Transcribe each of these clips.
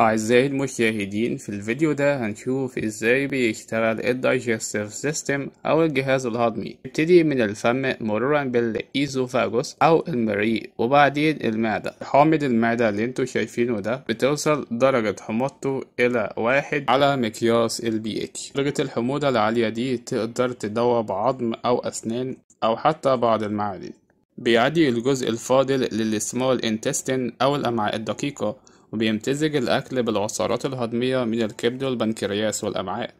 أعزائي المشاهدين في الفيديو ده هنشوف ازاي بيشتغل الدايجستيف سيستم أو الجهاز الهضمي نبتدي من الفم مرورا بالإيزوفاجوس أو المريء وبعدين المعدة حامض المعدة اللي انتوا شايفينه ده بتوصل درجة حموضته إلى واحد على مقياس البي اتش درجة الحموضة العالية دي تقدر تدوب عظم أو أسنان أو حتى بعض المعادن بيعدي الجزء الفاضل للسمول انتستين أو الأمعاء الدقيقة وبيمتزج الأكل بالعصارات الهضمية من الكبد والبنكرياس والأمعاء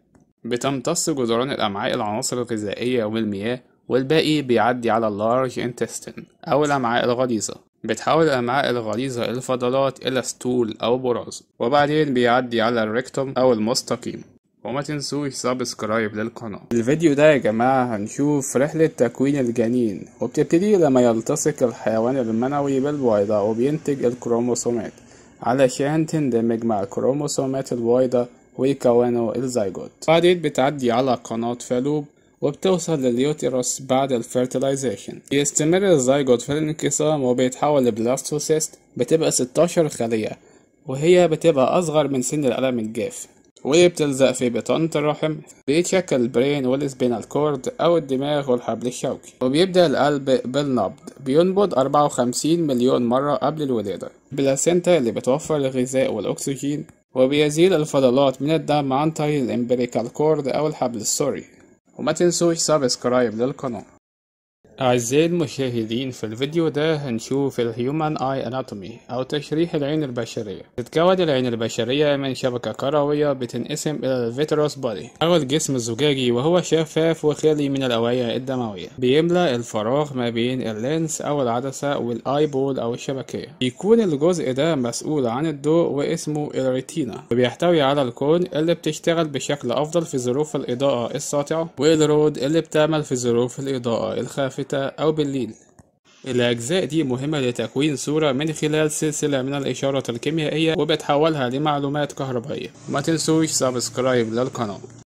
بتمتص جدران الأمعاء العناصر الغذائية والمياه والباقي بيعدي على اللارج انتستين أو الأمعاء الغليظة بتحول الأمعاء الغليظة الفضلات إلى ستول أو براز وبعدين بيعدي على الريكتوم أو المستقيم وما تنسوش سبسكرايب للقناة الفيديو ده يا جماعة هنشوف رحلة تكوين الجنين وبتبتدي لما يلتصق الحيوان المنوي بالبويضة وبينتج الكروموسومات علشان تندمج مع الكروموسومات الوايضة ويكونوا الزيجوت وبعدين بتعدي على قناة فالوب وبتوصل لليوتيروس بعد الفيرتلايزيشن بيستمر الزيجوت في الانقسام وبيتحول لبلاستوسيست بتبقى 16 خلية وهي بتبقى أصغر من سن الألم الجاف وبتلزق في بطانة الرحم بيتشكل البرين والسبينال كورد أو الدماغ والحبل الشوكي وبيبدأ القلب بالنبض بينبض 54 مليون مرة قبل الولادة البلاسينتا اللي بتوفر الغذاء والأكسجين وبيزيل الفضلات من الدم عن طريق الامبريكال كورد أو الحبل السوري وما تنسوش سبسكرايب للقناة أعزائي المشاهدين في الفيديو ده هنشوف الهيومان Human Eye Anatomy أو تشريح العين البشرية تتكون العين البشرية من شبكة كروية بتنقسم إلى الفيتروس Vitreous Body أو الجسم الزجاجي وهو شفاف وخالي من الأوعية الدموية بيملأ الفراغ ما بين اللينس أو العدسة والآي بول أو الشبكية بيكون الجزء ده مسؤول عن الضوء واسمه الريتينا وبيحتوي على الكون اللي بتشتغل بشكل أفضل في ظروف الإضاءة الساطعة والرود اللي بتعمل في ظروف الإضاءة الخافية اللافتة أو بالليل الأجزاء دي مهمة لتكوين صورة من خلال سلسلة من الإشارات الكيميائية وبتحولها لمعلومات كهربائية ما تنسوش سبسكرايب للقناة